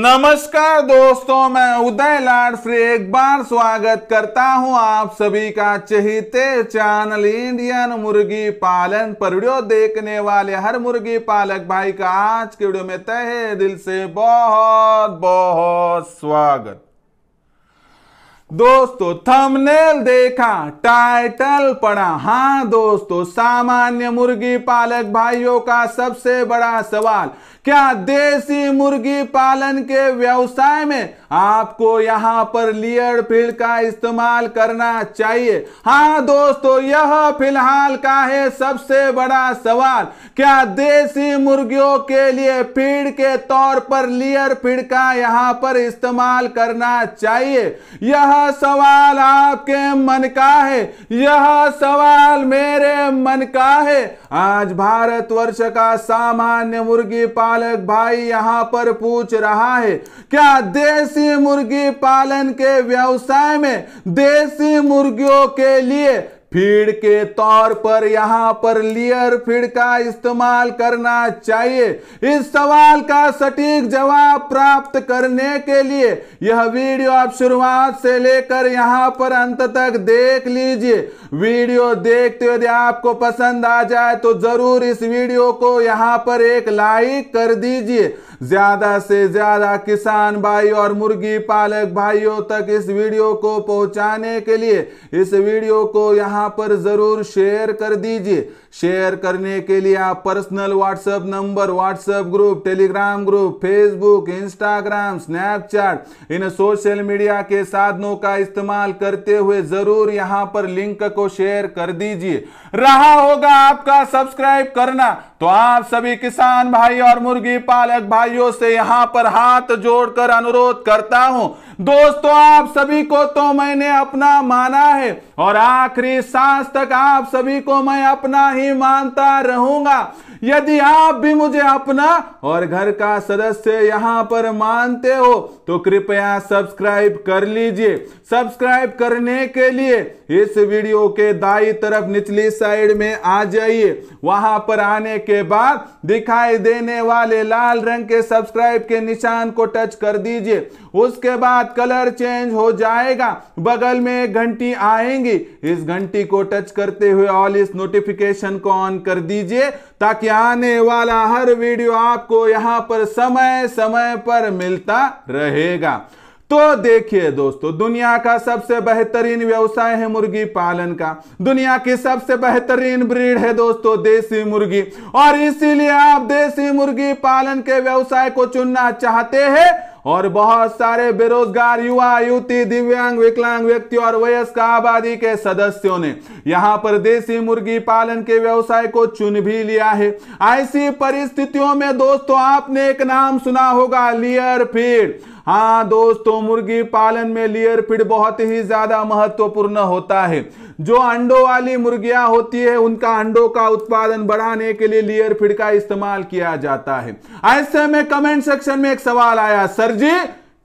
नमस्कार दोस्तों मैं उदय लाड फ्री एक बार स्वागत करता हूं आप सभी का चहिते चैनल इंडियन मुर्गी पालन पर वीडियो देखने वाले हर मुर्गी पालक भाई का आज के वीडियो में तहे दिल से बहुत बहुत स्वागत दोस्तों थंबनेल देखा टाइटल पढ़ा हाँ दोस्तों सामान्य मुर्गी पालक भाइयों का सबसे बड़ा सवाल क्या देसी मुर्गी पालन के व्यवसाय में आपको यहां पर लियर फील्ड का इस्तेमाल करना चाहिए हाँ दोस्तों यह फिलहाल का है सबसे बड़ा सवाल क्या देसी मुर्गियों के लिए फीड के तौर पर लियर फीड का यहां पर इस्तेमाल करना चाहिए यह सवाल आपके मन का है यह सवाल मेरे मन का है आज भारतवर्ष का सामान्य मुर्गी पालक भाई यहां पर पूछ रहा है क्या देसी देसी मुर्गी पालन के व्यवसाय में देसी मुर्गियों के लिए फीड के तौर पर यहाँ पर लियर फीड का इस्तेमाल करना चाहिए इस सवाल का सटीक जवाब प्राप्त करने के लिए यह वीडियो आप शुरुआत से लेकर यहाँ पर अंत तक देख लीजिए वीडियो देखते हुए यदि आपको पसंद आ जाए तो जरूर इस वीडियो को यहाँ पर एक लाइक कर दीजिए ज्यादा से ज्यादा किसान भाई और मुर्गी पालक भाइयों तक इस वीडियो को पहुंचाने के लिए इस वीडियो को यहां पर जरूर शेयर कर दीजिए शेयर करने के लिए आप personal WhatsApp number WhatsApp group Telegram group Facebook Instagram Snapchat इन सोशल मीडिया के साधनों का इस्तेमाल करते हुए जरूर यहां पर लिंक को शेयर कर दीजिए रहा होगा आपका सब्सक्राइब करना तो आप सभी किसान भाई और मुर्गी पालक भाइयों से यहां पर हाथ जोड़कर अनुरोध करता हूं दोस्तों आप सभी को तो मैंने अपना माना है और आखिरी सांस तक आप सभी को मैं अपना ही मानता रहूंगा यदि आप भी मुझे अपना और घर का सदस्य यहां पर मानते हो तो कृपया सब्सक्राइब कर लीजिए सब्सक्राइब करने के लिए इस वीडियो के दाई तरफ निचली साइड में आ जाइए वहां पर आने के बाद दिखाई देने वाले लाल रंग के सब्सक्राइब के निशान को टच कर दीजिए उसके बाद कलर चेंज हो जाएगा बगल में घंटी आएंगी इस घंटी को टच करते हुए ऑल इस नोटिफिकेशन को ऑन कर दीजिए ताकि कि आने वाला हर वीडियो आपको यहां पर समय समय पर मिलता रहेगा तो देखिए दोस्तों दुनिया का सबसे बेहतरीन व्यवसाय है मुर्गी पालन का दुनिया की सबसे बेहतरीन ब्रीड है दोस्तों देसी मुर्गी और इसीलिए आप देसी मुर्गी पालन के व्यवसाय को चुनना चाहते हैं और बहुत सारे बेरोजगार युवा युवती दिव्यांग विकलांग व्यक्ति और वयस्क आबादी के सदस्यों ने यहाँ पर देसी मुर्गी पालन के व्यवसाय को चुन भी लिया है ऐसी परिस्थितियों में दोस्तों आपने एक नाम सुना होगा लियर फीड हाँ दोस्तों मुर्गी पालन में लियर फीड बहुत ही ज्यादा महत्वपूर्ण होता है जो अंडों वाली मुर्गियां होती है उनका अंडों का उत्पादन बढ़ाने के लिए लियर फीड का इस्तेमाल किया जाता है ऐसे में कमेंट सेक्शन में एक सवाल आया सर जी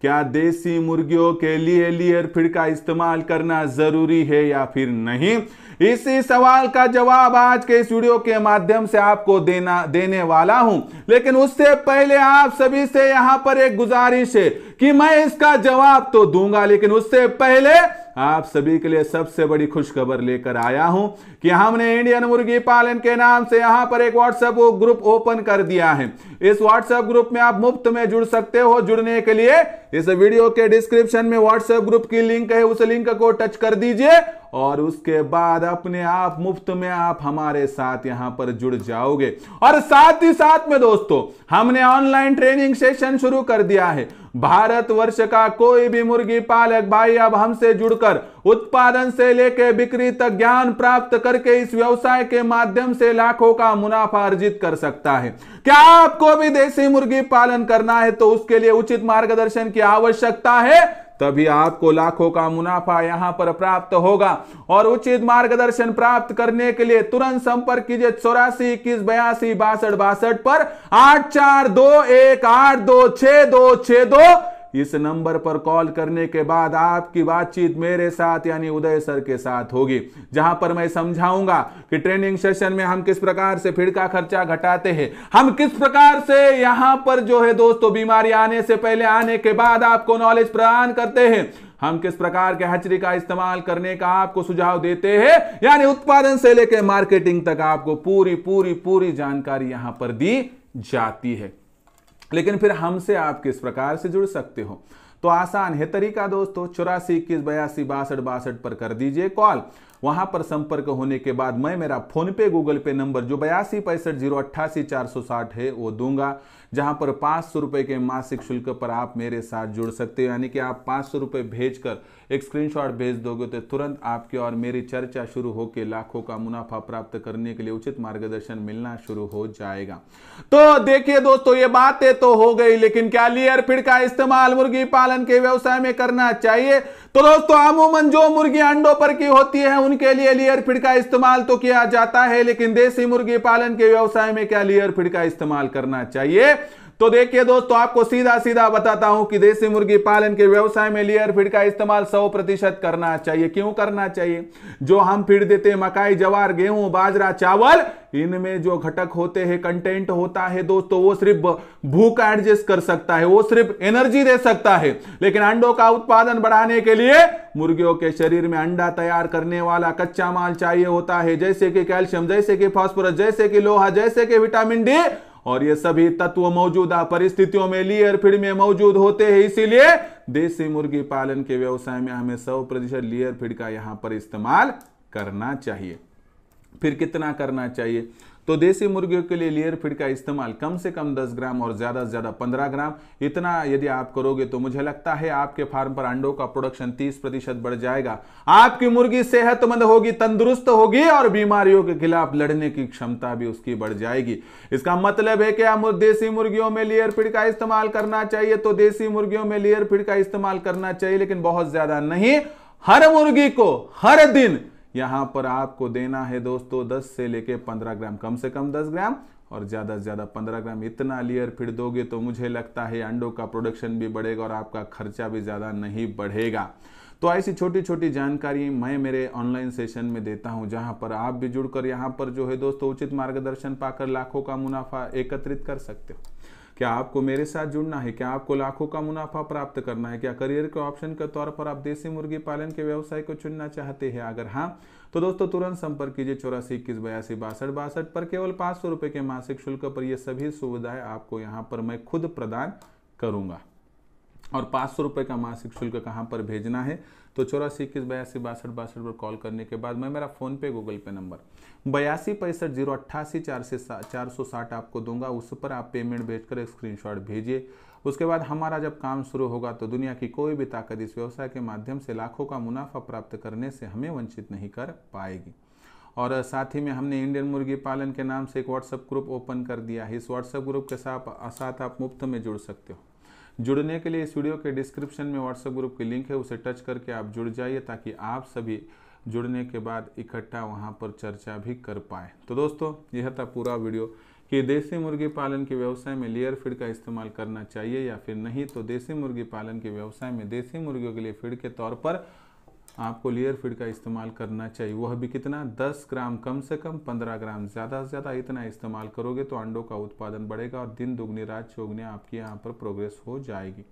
क्या देसी मुर्गियों के लिए लियर फीड का इस्तेमाल करना जरूरी है या फिर नहीं इसी सवाल का जवाब आज के इस वीडियो के माध्यम से आपको देना देने वाला हूं लेकिन उससे पहले आप सभी से यहां पर एक गुजारिश है कि मैं इसका जवाब तो दूंगा लेकिन उससे पहले आप सभी के लिए सबसे बड़ी खुशखबर लेकर आया हूं कि हमने इंडियन मुर्गी पालन के नाम से यहाँ पर एक व्हाट्सएप ग्रुप ओपन कर दिया है इस व्हाट्सएप ग्रुप में आप मुफ्त में जुड़ सकते हो जुड़ने के लिए इस वीडियो के डिस्क्रिप्शन में व्हाट्सएप ग्रुप की लिंक है उस लिंक को टच कर दीजिए और उसके बाद अपने आप मुफ्त में आप हमारे साथ यहां पर जुड़ जाओगे और साथ ही साथ में दोस्तों हमने ऑनलाइन ट्रेनिंग सेशन शुरू कर दिया है भारत वर्ष का कोई भी मुर्गी पालक भाई अब हमसे जुड़कर उत्पादन से लेकर बिक्री तक ज्ञान प्राप्त करके इस व्यवसाय के माध्यम से लाखों का मुनाफा अर्जित कर सकता है क्या आपको भी देसी मुर्गी पालन करना है तो उसके लिए उचित मार्गदर्शन की आवश्यकता है तभी आपको लाखों का मुनाफा यहां पर प्राप्त होगा और उचित मार्गदर्शन प्राप्त करने के लिए तुरंत संपर्क कीजिए चौरासी इक्कीस बयासी बासठ बासठ पर आठ चार दो एक आठ दो छ दो छ दो इस नंबर पर कॉल करने के बाद आपकी बातचीत मेरे साथ यानी उदय सर के साथ होगी जहां पर मैं समझाऊंगा कि ट्रेनिंग सेशन में हम किस प्रकार से फिर का खर्चा घटाते हैं हम किस प्रकार से यहां पर जो है दोस्तों बीमारी आने से पहले आने के बाद आपको नॉलेज प्रदान करते हैं हम किस प्रकार के हचरी का इस्तेमाल करने का आपको सुझाव देते हैं यानी उत्पादन से लेकर मार्केटिंग तक आपको पूरी पूरी पूरी जानकारी यहां पर दी जाती है लेकिन फिर हमसे आप किस प्रकार से जुड़ सकते हो तो आसान है तरीका दोस्तों चौरासी इक्कीस बयासी बासठ बासठ पर कर दीजिए कॉल वहां पर संपर्क होने के बाद मैं मेरा फोन पे गूगल पे नंबर जो बयासी पैंसठ जीरो अट्ठासी चार सौ साठ है वो दूंगा जहां पर पांच सौ रुपए के मासिक शुल्क पर आप मेरे साथ जुड़ सकते हो यानी कि आप पांच सौ रुपए भेज कर एक स्क्रीनशॉट भेज दोगे तो तुरंत आपकी और मेरी चर्चा शुरू होकर लाखों का मुनाफा प्राप्त करने के लिए उचित मार्गदर्शन मिलना शुरू हो जाएगा तो देखिए दोस्तों ये बातें तो हो गई लेकिन क्या लियर फिर का इस्तेमाल मुर्गी पालन के व्यवसाय में करना चाहिए तो दोस्तों अमूमन जो मुर्गी अंडों पर की होती है उन मासून के लिए लेयर फिड का इस्तेमाल तो किया जाता है लेकिन देसी मुर्गी पालन के व्यवसाय में क्या लेयर फिड का इस्तेमाल करना चाहिए तो देखिए दोस्तों आपको सीधा सीधा बताता हूं कि देसी मुर्गी पालन के व्यवसाय में लेयर फीड का इस्तेमाल 100 प्रतिशत करना चाहिए क्यों करना चाहिए जो हम फीड देते हैं मकाई जवार गेहूं बाजरा चावल इनमें जो घटक होते हैं कंटेंट होता है दोस्तों वो सिर्फ भूख एडजस्ट कर सकता है वो सिर्फ एनर्जी दे सकता है लेकिन अंडों का उत्पादन बढ़ाने के लिए मुर्गियों के शरीर में अंडा तैयार करने वाला कच्चा माल चाहिए होता है जैसे कि कैल्शियम जैसे कि फॉस्फोरस जैसे कि लोहा जैसे कि विटामिन डी और ये सभी तत्व मौजूदा परिस्थितियों में लियर फीड में मौजूद होते हैं इसीलिए देसी मुर्गी पालन के व्यवसाय में हमें सौ प्रतिशत लियर फीड का यहां पर इस्तेमाल करना चाहिए फिर कितना करना चाहिए तो देसी मुर्गियों के लिए लेयर फीड का इस्तेमाल कम से कम 10 ग्राम और ज़्यादा से ज़्यादा 15 ग्राम इतना यदि आप करोगे तो मुझे लगता है आपके फार्म पर अंडों का प्रोडक्शन 30 प्रतिशत बढ़ जाएगा आपकी मुर्गी सेहतमंद होगी तंदुरुस्त होगी और बीमारियों के खिलाफ लड़ने की क्षमता भी उसकी बढ़ जाएगी इसका मतलब है कि आप देसी मुर्गियों में लेयर फीड का इस्तेमाल करना चाहिए तो देसी मुर्गियों में लेयर फीड का इस्तेमाल करना चाहिए लेकिन बहुत ज़्यादा नहीं हर मुर्गी को हर दिन यहाँ पर आपको देना है दोस्तों 10 से लेके 15 ग्राम कम से कम 10 ग्राम और ज़्यादा से ज़्यादा 15 ग्राम इतना लेयर फिर दोगे तो मुझे लगता है अंडों का प्रोडक्शन भी बढ़ेगा और आपका खर्चा भी ज़्यादा नहीं बढ़ेगा तो ऐसी छोटी छोटी जानकारी मैं मेरे ऑनलाइन सेशन में देता हूं जहां पर आप भी जुड़कर यहां पर जो है दोस्तों उचित मार्गदर्शन पाकर लाखों का मुनाफा एकत्रित कर सकते हो क्या आपको मेरे साथ जुड़ना है क्या आपको लाखों का मुनाफा प्राप्त करना है क्या करियर के ऑप्शन के तौर पर आप देसी मुर्गी पालन के व्यवसाय को चुनना चाहते हैं अगर हाँ तो दोस्तों तुरंत संपर्क कीजिए चौरासी इक्कीस बयासी बासठ बासठ पर केवल पाँच सौ रुपये के मासिक शुल्क पर ये सभी सुविधाएं आपको यहाँ पर मैं खुद प्रदान करूँगा और पाँच सौ रुपये का मासिक शुल्क कहाँ पर भेजना है तो चौरासी इक्कीस बयासी बासठ बासठ पर कॉल करने के बाद मैं मेरा फ़ोन पे गूगल पे नंबर बयासी पैंसठ जीरो अट्ठासी चार से चार सौ साठ आपको दूंगा उस पर आप पेमेंट भेजकर एक स्क्रीनशॉट भेजिए उसके बाद हमारा जब काम शुरू होगा तो दुनिया की कोई भी ताकत इस व्यवसाय के माध्यम से लाखों का मुनाफा प्राप्त करने से हमें वंचित नहीं कर पाएगी और साथ ही में हमने इंडियन मुर्गी पालन के नाम से एक व्हाट्सएप ग्रुप ओपन कर दिया है इस व्हाट्सएप ग्रुप के साथ साथ आप मुफ्त में जुड़ सकते हो जुड़ने के लिए इस वीडियो के डिस्क्रिप्शन में व्हाट्सएप ग्रुप की लिंक है उसे टच करके आप जुड़ जाइए ताकि आप सभी जुड़ने के बाद इकट्ठा वहाँ पर चर्चा भी कर पाए तो दोस्तों यह था पूरा वीडियो कि देसी मुर्गी पालन के व्यवसाय में लेयर फीड का इस्तेमाल करना चाहिए या फिर नहीं तो देसी मुर्गी पालन के व्यवसाय में देसी मुर्गियों के लिए फीड के तौर पर आपको लेयर फीड का इस्तेमाल करना चाहिए वह भी कितना 10 ग्राम कम से कम 15 ग्राम ज़्यादा से ज़्यादा इतना इस्तेमाल करोगे तो अंडों का उत्पादन बढ़ेगा और दिन दुगनी रात चौगनी आपकी यहाँ पर प्रोग्रेस हो जाएगी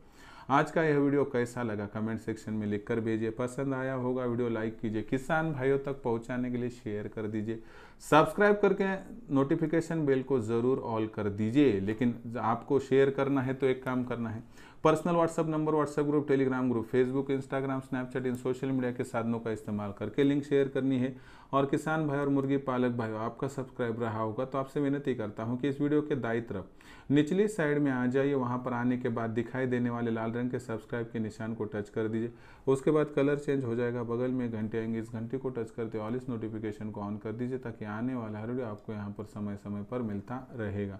आज का यह वीडियो कैसा लगा कमेंट सेक्शन में लिखकर भेजिए पसंद आया होगा वीडियो लाइक कीजिए किसान भाइयों तक पहुंचाने के लिए शेयर कर दीजिए सब्सक्राइब करके नोटिफिकेशन बेल को ज़रूर ऑल कर दीजिए लेकिन आपको शेयर करना है तो एक काम करना है personal WhatsApp number WhatsApp group Telegram group Facebook Instagram Snapchat इन सोशल मीडिया के साधनों का इस्तेमाल करके लिंक शेयर करनी है और किसान भाई और मुर्गी पालक भाई आपका सब्सक्राइब रहा होगा तो आपसे विनती करता हूँ कि इस वीडियो के दाई तरफ निचली साइड में आ जाइए वहाँ पर आने के बाद दिखाई देने वाले लाल रंग के सब्सक्राइब के निशान को टच कर दीजिए उसके बाद कलर चेंज हो जाएगा बगल में घंटे आएंगे इस घंटे को टच करते ऑल इस नोटिफिकेशन को ऑन कर दीजिए ताकि आने वाला हर वीडियो आपको यहाँ पर समय समय पर मिलता रहेगा